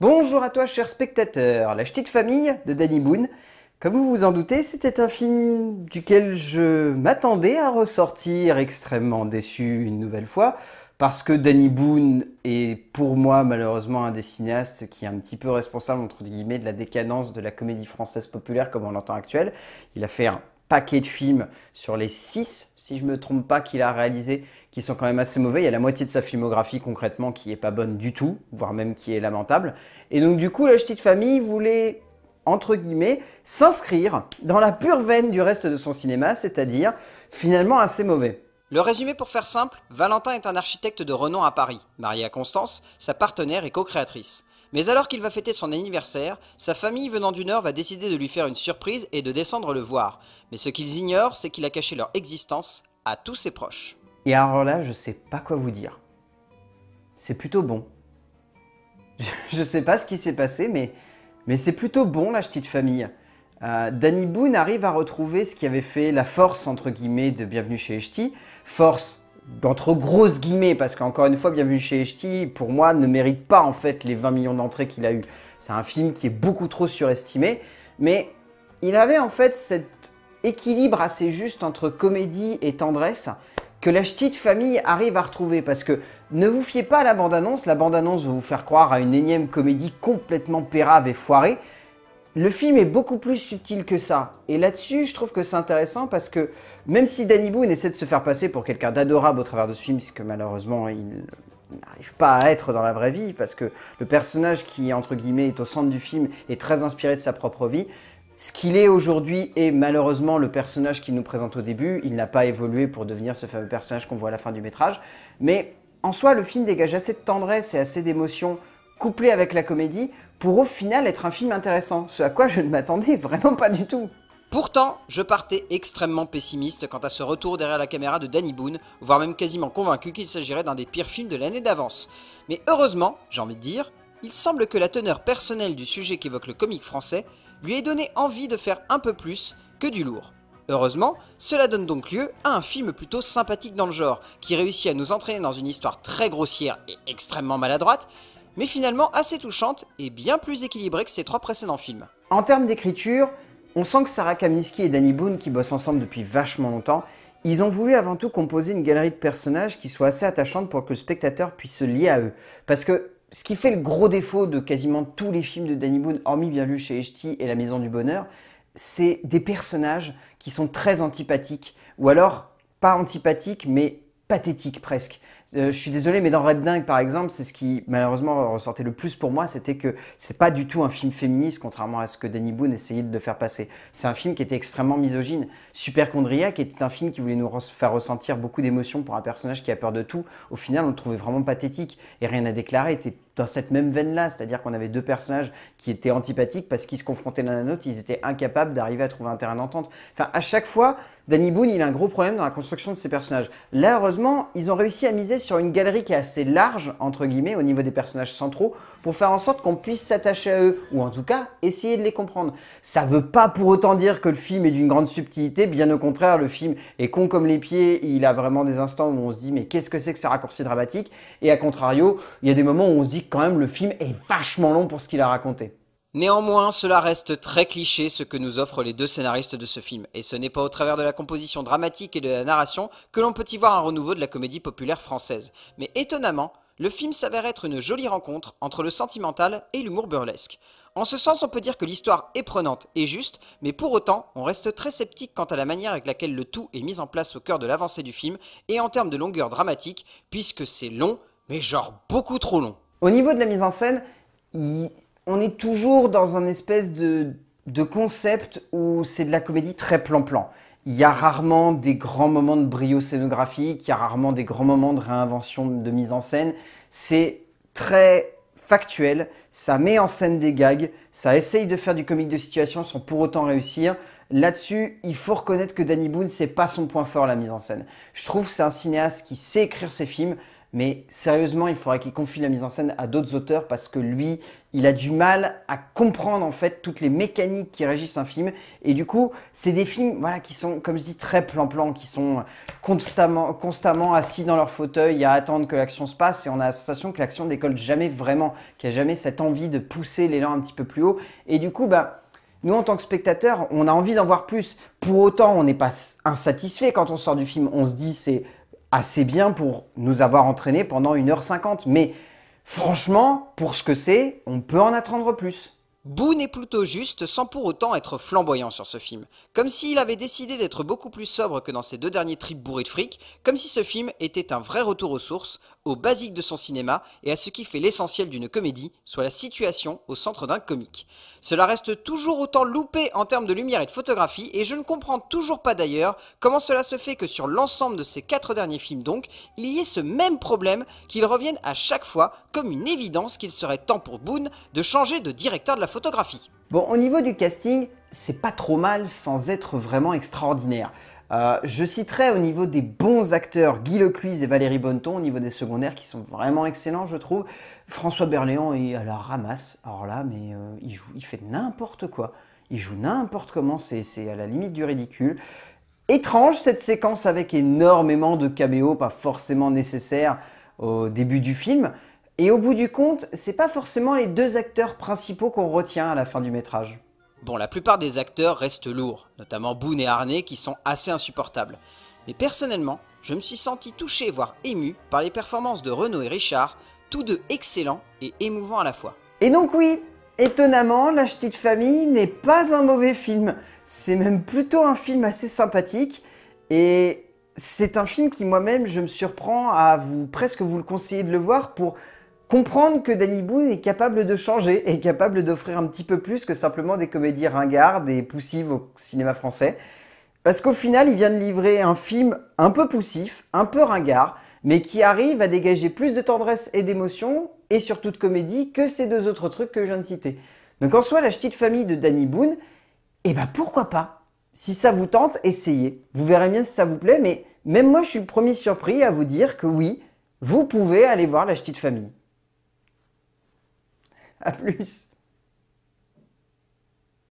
Bonjour à toi, cher spectateur. La petite famille de Danny Boone. Comme vous vous en doutez, c'était un film duquel je m'attendais à ressortir extrêmement déçu une nouvelle fois, parce que Danny Boone est pour moi malheureusement un des cinéastes qui est un petit peu responsable entre guillemets de la décadence de la comédie française populaire comme on l'entend actuelle. Il a fait un paquet de films sur les 6, si je ne me trompe pas, qu'il a réalisé, qui sont quand même assez mauvais. Il y a la moitié de sa filmographie concrètement qui n'est pas bonne du tout, voire même qui est lamentable. Et donc du coup, la petite famille voulait, entre guillemets, s'inscrire dans la pure veine du reste de son cinéma, c'est-à-dire finalement assez mauvais. Le résumé pour faire simple, Valentin est un architecte de renom à Paris, marié à Constance, sa partenaire et co-créatrice. Mais alors qu'il va fêter son anniversaire, sa famille venant du Nord va décider de lui faire une surprise et de descendre le voir. Mais ce qu'ils ignorent, c'est qu'il a caché leur existence à tous ses proches. Et alors là, je sais pas quoi vous dire. C'est plutôt bon. Je, sais pas ce qui s'est passé, mais, mais c'est plutôt bon la petite famille. Euh, Danny Boone arrive à retrouver ce qui avait fait la force entre guillemets de Bienvenue chez Echti, force d'entre grosses guillemets, parce qu'encore une fois, bien vu chez Echti, pour moi, ne mérite pas en fait les 20 millions d'entrées qu'il a eu. C'est un film qui est beaucoup trop surestimé, mais il avait en fait cet équilibre assez juste entre comédie et tendresse que la de famille arrive à retrouver, parce que ne vous fiez pas à la bande-annonce, la bande-annonce va vous faire croire à une énième comédie complètement pérave et foirée, le film est beaucoup plus subtil que ça. Et là-dessus, je trouve que c'est intéressant parce que même si Danny Boone essaie de se faire passer pour quelqu'un d'adorable au travers de ce film, ce que malheureusement il n'arrive pas à être dans la vraie vie, parce que le personnage qui, entre guillemets, est au centre du film est très inspiré de sa propre vie, ce qu'il est aujourd'hui est malheureusement le personnage qu'il nous présente au début. Il n'a pas évolué pour devenir ce fameux personnage qu'on voit à la fin du métrage. Mais en soi, le film dégage assez de tendresse et assez d'émotion couplé avec la comédie, pour au final être un film intéressant, ce à quoi je ne m'attendais vraiment pas du tout. Pourtant, je partais extrêmement pessimiste quant à ce retour derrière la caméra de Danny Boone, voire même quasiment convaincu qu'il s'agirait d'un des pires films de l'année d'avance. Mais heureusement, j'ai envie de dire, il semble que la teneur personnelle du sujet qu'évoque le comique français lui ait donné envie de faire un peu plus que du lourd. Heureusement, cela donne donc lieu à un film plutôt sympathique dans le genre, qui réussit à nous entraîner dans une histoire très grossière et extrêmement maladroite, mais finalement assez touchante et bien plus équilibrée que ses trois précédents films. En termes d'écriture, on sent que Sarah Kaminski et Danny Boone, qui bossent ensemble depuis vachement longtemps, ils ont voulu avant tout composer une galerie de personnages qui soit assez attachante pour que le spectateur puisse se lier à eux. Parce que ce qui fait le gros défaut de quasiment tous les films de Danny Boone, hormis Bien lu chez H.T. et La Maison du Bonheur, c'est des personnages qui sont très antipathiques, ou alors pas antipathiques, mais pathétiques presque. Euh, je suis désolé, mais dans Red Dingue, par exemple, c'est ce qui malheureusement ressortait le plus pour moi, c'était que c'est pas du tout un film féministe, contrairement à ce que Danny Boone essayait de faire passer. C'est un film qui était extrêmement misogyne. qui était un film qui voulait nous faire ressentir beaucoup d'émotions pour un personnage qui a peur de tout. Au final, on le trouvait vraiment pathétique et rien à déclarer était dans cette même veine-là, c'est-à-dire qu'on avait deux personnages qui étaient antipathiques parce qu'ils se confrontaient l'un à l'autre, ils étaient incapables d'arriver à trouver un terrain d'entente. Enfin, à chaque fois, Danny Boone, il a un gros problème dans la construction de ses personnages. Là, heureusement, ils ont réussi à miser sur une galerie qui est assez large, entre guillemets, au niveau des personnages centraux, pour faire en sorte qu'on puisse s'attacher à eux, ou en tout cas essayer de les comprendre. Ça ne veut pas pour autant dire que le film est d'une grande subtilité, bien au contraire, le film est con comme les pieds, il a vraiment des instants où on se dit mais qu'est-ce que c'est que ces raccourcis dramatiques, et à contrario, il y a des moments où on se dit quand même le film est vachement long pour ce qu'il a raconté. Néanmoins, cela reste très cliché ce que nous offrent les deux scénaristes de ce film, et ce n'est pas au travers de la composition dramatique et de la narration que l'on peut y voir un renouveau de la comédie populaire française. Mais étonnamment, le film s'avère être une jolie rencontre entre le sentimental et l'humour burlesque. En ce sens, on peut dire que l'histoire est prenante et juste, mais pour autant, on reste très sceptique quant à la manière avec laquelle le tout est mis en place au cœur de l'avancée du film, et en termes de longueur dramatique, puisque c'est long, mais genre beaucoup trop long. Au niveau de la mise en scène, on est toujours dans un espèce de, concept où c'est de la comédie très plan-plan. Il y a rarement des grands moments de brio scénographique, il y a rarement des grands moments de réinvention de mise en scène. C'est très factuel, ça met en scène des gags, ça essaye de faire du comique de situation sans pour autant réussir. Là-dessus, il faut reconnaître que Danny Boone, c'est pas son point fort, la mise en scène. Je trouve que c'est un cinéaste qui sait écrire ses films, mais sérieusement, il faudrait qu'il confie la mise en scène à d'autres auteurs parce que lui, il a du mal à comprendre en fait toutes les mécaniques qui régissent un film. Et du coup, c'est des films voilà, qui sont, comme je dis, très plan-plan, qui sont constamment, assis dans leur fauteuil à attendre que l'action se passe. Et on a la sensation que l'action décolle jamais vraiment, qu'il n'y a jamais cette envie de pousser l'élan un petit peu plus haut. Et du coup, bah, nous, en tant que spectateurs, on a envie d'en voir plus. Pour autant, on n'est pas insatisfait quand on sort du film. On se dit c'est assez bien pour nous avoir entraînés pendant 1h50. Mais Franchement, pour ce que c'est, on peut en attendre plus. Boone est plutôt juste sans pour autant être flamboyant sur ce film. Comme s'il avait décidé d'être beaucoup plus sobre que dans ses deux derniers trips bourrés de fric, comme si ce film était un vrai retour aux sources, aux basiques de son cinéma et à ce qui fait l'essentiel d'une comédie, soit la situation au centre d'un comique. Cela reste toujours autant loupé en termes de lumière et de photographie, et je ne comprends toujours pas d'ailleurs comment cela se fait que sur l'ensemble de ces quatre derniers films donc, il y ait ce même problème qu'ils reviennent à chaque fois comme une évidence qu'il serait temps pour Boone de changer de directeur de la photographie. Bon, au niveau du casting, c'est pas trop mal sans être vraiment extraordinaire. Euh, je citerai au niveau des bons acteurs Guy Lecluise et Valérie Bonneton, au niveau des secondaires qui sont vraiment excellents, je trouve. François Berléand et à la ramasse. Alors là, mais euh, il, fait n'importe quoi. Il joue n'importe comment, c'est à la limite du ridicule. Étrange cette séquence avec énormément de caméos, pas forcément nécessaires au début du film. Et au bout du compte, c'est pas forcément les deux acteurs principaux qu'on retient à la fin du métrage. Bon, la plupart des acteurs restent lourds, notamment Boone et Harney qui sont assez insupportables. Mais personnellement, je me suis senti touché voire ému par les performances de Renaud et Richard, tous deux excellents et émouvants à la fois. Et donc oui, étonnamment, La de Famille n'est pas un mauvais film. C'est même plutôt un film assez sympathique et c'est un film qui moi-même je me surprends à vous presque vous le conseiller de le voir pour Comprendre que Danny Boone est capable de changer, et capable d'offrir un petit peu plus que simplement des comédies ringardes et poussives au cinéma français. Parce qu'au final, il vient de livrer un film un peu poussif, un peu ringard, mais qui arrive à dégager plus de tendresse et d'émotion, et surtout de comédie, que ces deux autres trucs que je viens de citer. Donc en soi, la petite famille de Danny Boone, eh ben pourquoi pas Si ça vous tente, essayez. Vous verrez bien si ça vous plaît, mais même moi, je suis le premier surpris à vous dire que oui, vous pouvez aller voir la petite famille. À plus.